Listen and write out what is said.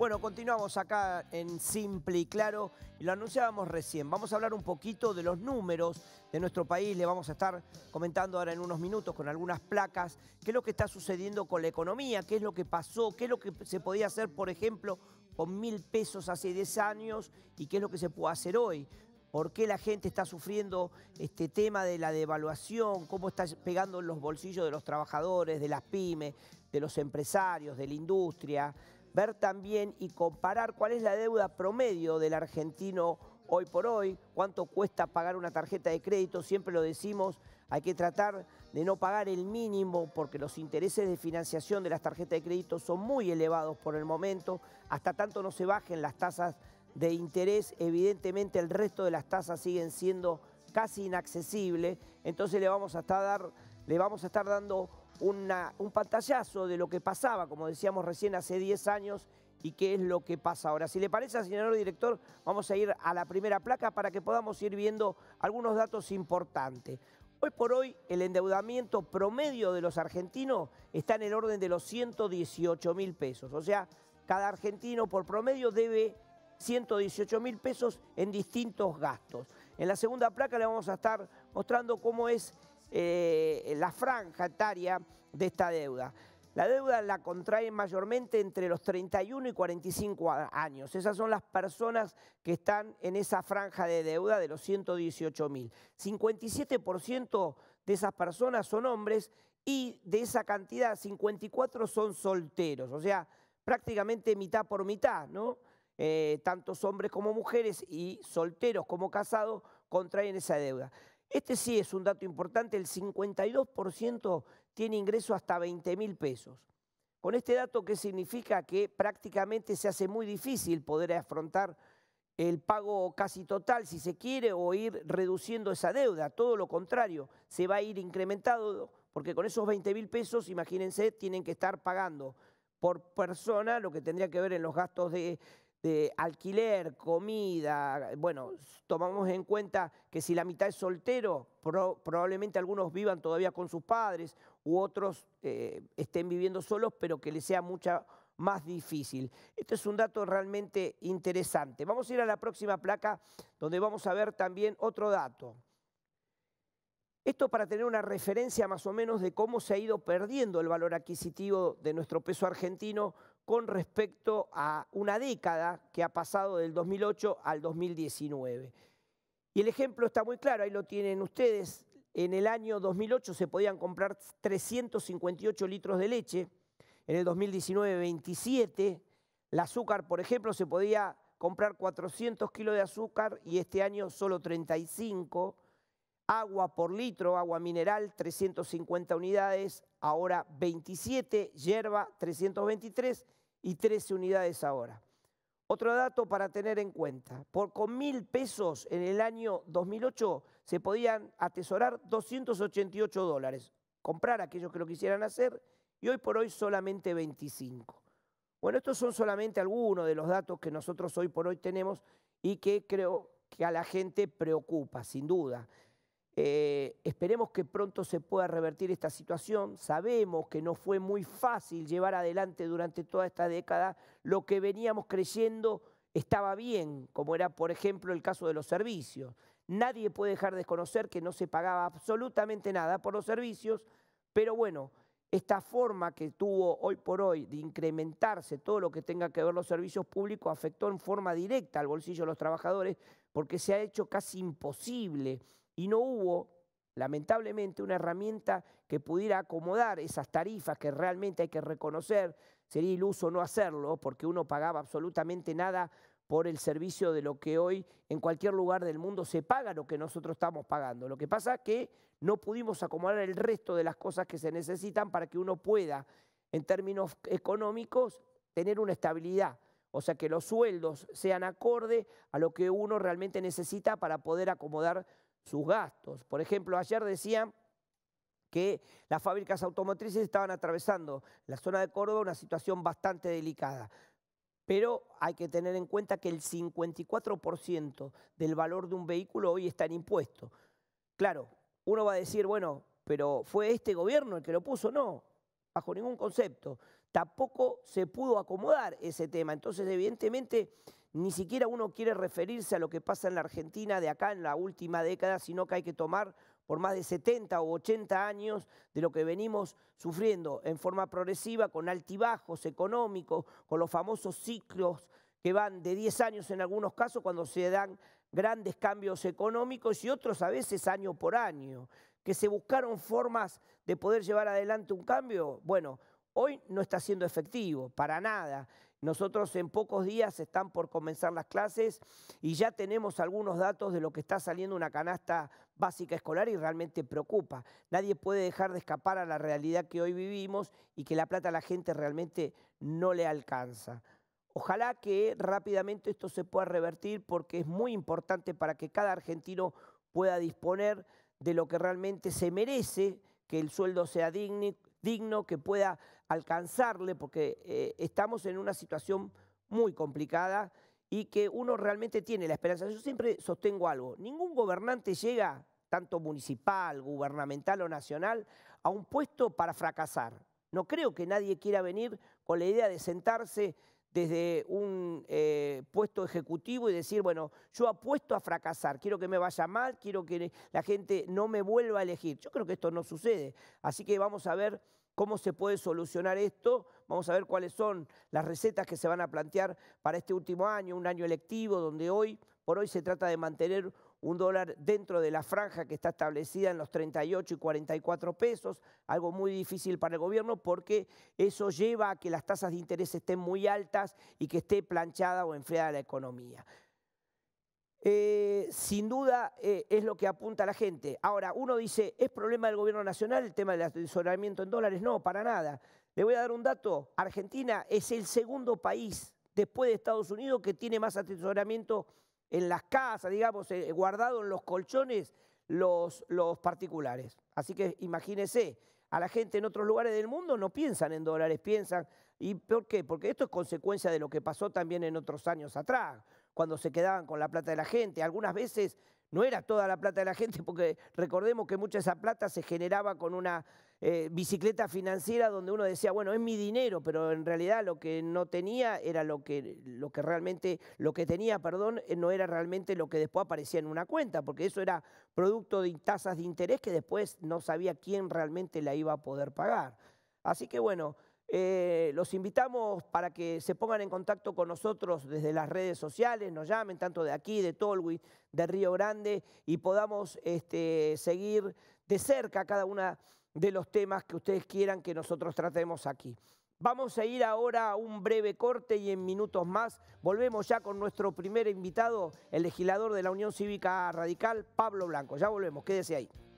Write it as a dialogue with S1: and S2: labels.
S1: Bueno, continuamos acá en Simple y Claro. lo anunciábamos recién. Vamos a hablar un poquito de los números de nuestro país. Le vamos a estar comentando ahora en unos minutos con algunas placas qué es lo que está sucediendo con la economía, qué es lo que pasó, qué es lo que se podía hacer, por ejemplo, con mil pesos hace 10 años y qué es lo que se puede hacer hoy por qué la gente está sufriendo este tema de la devaluación, cómo está pegando en los bolsillos de los trabajadores, de las pymes, de los empresarios, de la industria ver también y comparar cuál es la deuda promedio del argentino hoy por hoy, cuánto cuesta pagar una tarjeta de crédito, siempre lo decimos, hay que tratar de no pagar el mínimo porque los intereses de financiación de las tarjetas de crédito son muy elevados por el momento, hasta tanto no se bajen las tasas de interés, evidentemente el resto de las tasas siguen siendo casi inaccesibles, entonces le vamos a estar, dar, le vamos a estar dando un pantallazo de lo que pasaba, como decíamos recién, hace 10 años y qué es lo que pasa ahora. Si le parece, señor director, vamos a ir a la primera placa para que podamos ir viendo algunos datos importantes. Hoy por hoy el endeudamiento promedio de los argentinos está en el orden de los 118 mil pesos. O sea, cada argentino por promedio debe 118 mil pesos en distintos gastos. En la segunda placa le vamos a estar mostrando cómo es eh, la franja etaria de esta deuda. La deuda la contraen mayormente entre los 31 y 45 años. Esas son las personas que están en esa franja de deuda de los 118 mil. 57% de esas personas son hombres y de esa cantidad, 54 son solteros, o sea, prácticamente mitad por mitad, ¿no? Eh, tantos hombres como mujeres y solteros como casados contraen esa deuda. Este sí es un dato importante, el 52% tiene ingreso hasta 20 mil pesos. Con este dato, ¿qué significa? Que prácticamente se hace muy difícil poder afrontar el pago casi total, si se quiere, o ir reduciendo esa deuda. Todo lo contrario, se va a ir incrementando, porque con esos 20 mil pesos, imagínense, tienen que estar pagando por persona lo que tendría que ver en los gastos de de alquiler, comida, bueno, tomamos en cuenta que si la mitad es soltero, probablemente algunos vivan todavía con sus padres u otros eh, estén viviendo solos, pero que les sea mucha más difícil. Este es un dato realmente interesante. Vamos a ir a la próxima placa donde vamos a ver también otro dato. Esto para tener una referencia más o menos de cómo se ha ido perdiendo el valor adquisitivo de nuestro peso argentino con respecto a una década que ha pasado del 2008 al 2019. Y el ejemplo está muy claro, ahí lo tienen ustedes. En el año 2008 se podían comprar 358 litros de leche, en el 2019 27. El azúcar, por ejemplo, se podía comprar 400 kilos de azúcar y este año solo 35. Agua por litro, agua mineral, 350 unidades, ahora 27. Hierba, 323 y 13 unidades ahora. Otro dato para tener en cuenta, por con mil pesos en el año 2008 se podían atesorar 288 dólares, comprar aquellos que lo quisieran hacer y hoy por hoy solamente 25. Bueno, estos son solamente algunos de los datos que nosotros hoy por hoy tenemos y que creo que a la gente preocupa, sin duda. Eh, esperemos que pronto se pueda revertir esta situación. Sabemos que no fue muy fácil llevar adelante durante toda esta década lo que veníamos creyendo estaba bien, como era por ejemplo el caso de los servicios. Nadie puede dejar de conocer que no se pagaba absolutamente nada por los servicios, pero bueno, esta forma que tuvo hoy por hoy de incrementarse todo lo que tenga que ver los servicios públicos afectó en forma directa al bolsillo de los trabajadores porque se ha hecho casi imposible y no hubo, lamentablemente, una herramienta que pudiera acomodar esas tarifas que realmente hay que reconocer. Sería iluso no hacerlo porque uno pagaba absolutamente nada por el servicio de lo que hoy en cualquier lugar del mundo se paga lo que nosotros estamos pagando. Lo que pasa es que no pudimos acomodar el resto de las cosas que se necesitan para que uno pueda, en términos económicos, tener una estabilidad. O sea, que los sueldos sean acorde a lo que uno realmente necesita para poder acomodar sus gastos. Por ejemplo, ayer decían que las fábricas automotrices estaban atravesando la zona de Córdoba una situación bastante delicada. Pero hay que tener en cuenta que el 54% del valor de un vehículo hoy está en impuesto. Claro, uno va a decir, bueno, pero fue este gobierno el que lo puso. No, bajo ningún concepto. Tampoco se pudo acomodar ese tema. Entonces, evidentemente, ni siquiera uno quiere referirse a lo que pasa en la Argentina de acá en la última década, sino que hay que tomar por más de 70 o 80 años de lo que venimos sufriendo en forma progresiva, con altibajos económicos, con los famosos ciclos que van de 10 años en algunos casos cuando se dan grandes cambios económicos y otros a veces año por año, que se buscaron formas de poder llevar adelante un cambio, bueno, hoy no está siendo efectivo, para nada. Nosotros en pocos días están por comenzar las clases y ya tenemos algunos datos de lo que está saliendo una canasta básica escolar y realmente preocupa. Nadie puede dejar de escapar a la realidad que hoy vivimos y que la plata a la gente realmente no le alcanza. Ojalá que rápidamente esto se pueda revertir porque es muy importante para que cada argentino pueda disponer de lo que realmente se merece, que el sueldo sea digno, digno que pueda alcanzarle, porque eh, estamos en una situación muy complicada y que uno realmente tiene la esperanza. Yo siempre sostengo algo, ningún gobernante llega, tanto municipal, gubernamental o nacional, a un puesto para fracasar. No creo que nadie quiera venir con la idea de sentarse desde un eh, puesto ejecutivo y decir, bueno, yo apuesto a fracasar, quiero que me vaya mal, quiero que la gente no me vuelva a elegir. Yo creo que esto no sucede. Así que vamos a ver cómo se puede solucionar esto, vamos a ver cuáles son las recetas que se van a plantear para este último año, un año electivo, donde hoy por hoy se trata de mantener un dólar dentro de la franja que está establecida en los 38 y 44 pesos, algo muy difícil para el gobierno porque eso lleva a que las tasas de interés estén muy altas y que esté planchada o enfriada la economía. Eh, sin duda eh, es lo que apunta la gente. Ahora, uno dice, ¿es problema del gobierno nacional el tema del atesoramiento en dólares? No, para nada. Le voy a dar un dato. Argentina es el segundo país después de Estados Unidos que tiene más atesoramiento en las casas, digamos, eh, guardado en los colchones los, los particulares. Así que imagínense, a la gente en otros lugares del mundo no piensan en dólares, piensan. ¿Y por qué? Porque esto es consecuencia de lo que pasó también en otros años atrás, cuando se quedaban con la plata de la gente. Algunas veces no era toda la plata de la gente, porque recordemos que mucha de esa plata se generaba con una eh, bicicleta financiera donde uno decía, bueno, es mi dinero, pero en realidad lo que no tenía era lo que, lo que realmente, lo que tenía, perdón, eh, no era realmente lo que después aparecía en una cuenta, porque eso era producto de tasas de interés que después no sabía quién realmente la iba a poder pagar. Así que bueno, eh, los invitamos para que se pongan en contacto con nosotros desde las redes sociales, nos llamen tanto de aquí, de Tolwi, de Río Grande, y podamos este, seguir de cerca cada una de los temas que ustedes quieran que nosotros tratemos aquí. Vamos a ir ahora a un breve corte y en minutos más volvemos ya con nuestro primer invitado, el legislador de la Unión Cívica Radical, Pablo Blanco. Ya volvemos, quédese ahí.